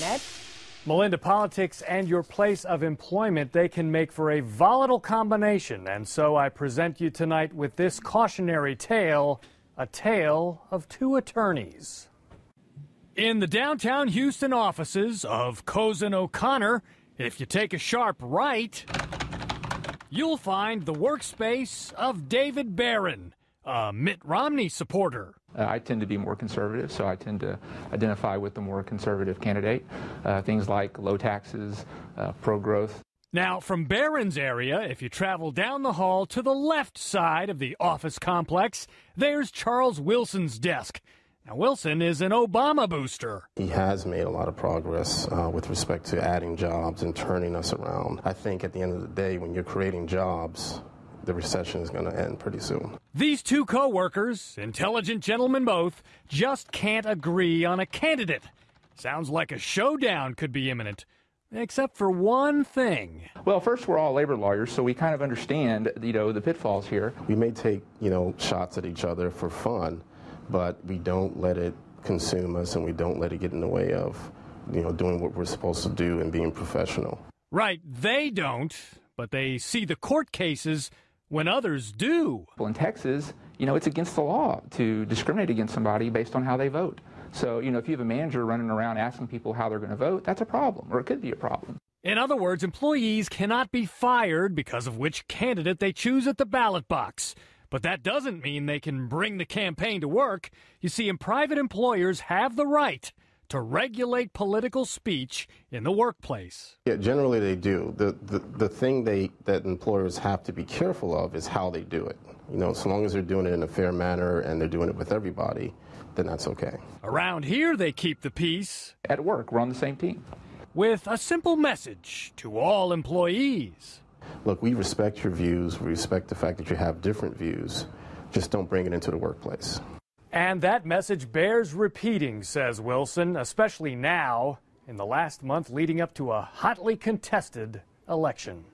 Ned? Melinda, politics and your place of employment, they can make for a volatile combination. And so I present you tonight with this cautionary tale, a tale of two attorneys. In the downtown Houston offices of Cozen O'Connor, if you take a sharp right, you'll find the workspace of David Barron, a Mitt Romney supporter. Uh, I tend to be more conservative, so I tend to identify with the more conservative candidate. Uh, things like low taxes, uh, pro growth. Now, from Barron's area, if you travel down the hall to the left side of the office complex, there's Charles Wilson's desk. Now, Wilson is an Obama booster. He has made a lot of progress uh, with respect to adding jobs and turning us around. I think at the end of the day, when you're creating jobs, the recession is going to end pretty soon. These two co-workers, intelligent gentlemen both, just can't agree on a candidate. Sounds like a showdown could be imminent. Except for one thing. Well, first, we're all labor lawyers, so we kind of understand, you know, the pitfalls here. We may take, you know, shots at each other for fun, but we don't let it consume us and we don't let it get in the way of, you know, doing what we're supposed to do and being professional. Right, they don't, but they see the court cases when others do. Well, in Texas, you know, it's against the law to discriminate against somebody based on how they vote. So, you know, if you have a manager running around asking people how they're going to vote, that's a problem, or it could be a problem. In other words, employees cannot be fired because of which candidate they choose at the ballot box. But that doesn't mean they can bring the campaign to work. You see, private employers have the right to regulate political speech in the workplace. Yeah, generally they do. The, the, the thing they, that employers have to be careful of is how they do it. You know, so long as they're doing it in a fair manner and they're doing it with everybody, then that's okay. Around here, they keep the peace. At work, we're on the same team. With a simple message to all employees. Look, we respect your views, we respect the fact that you have different views, just don't bring it into the workplace. And that message bears repeating, says Wilson, especially now in the last month leading up to a hotly contested election.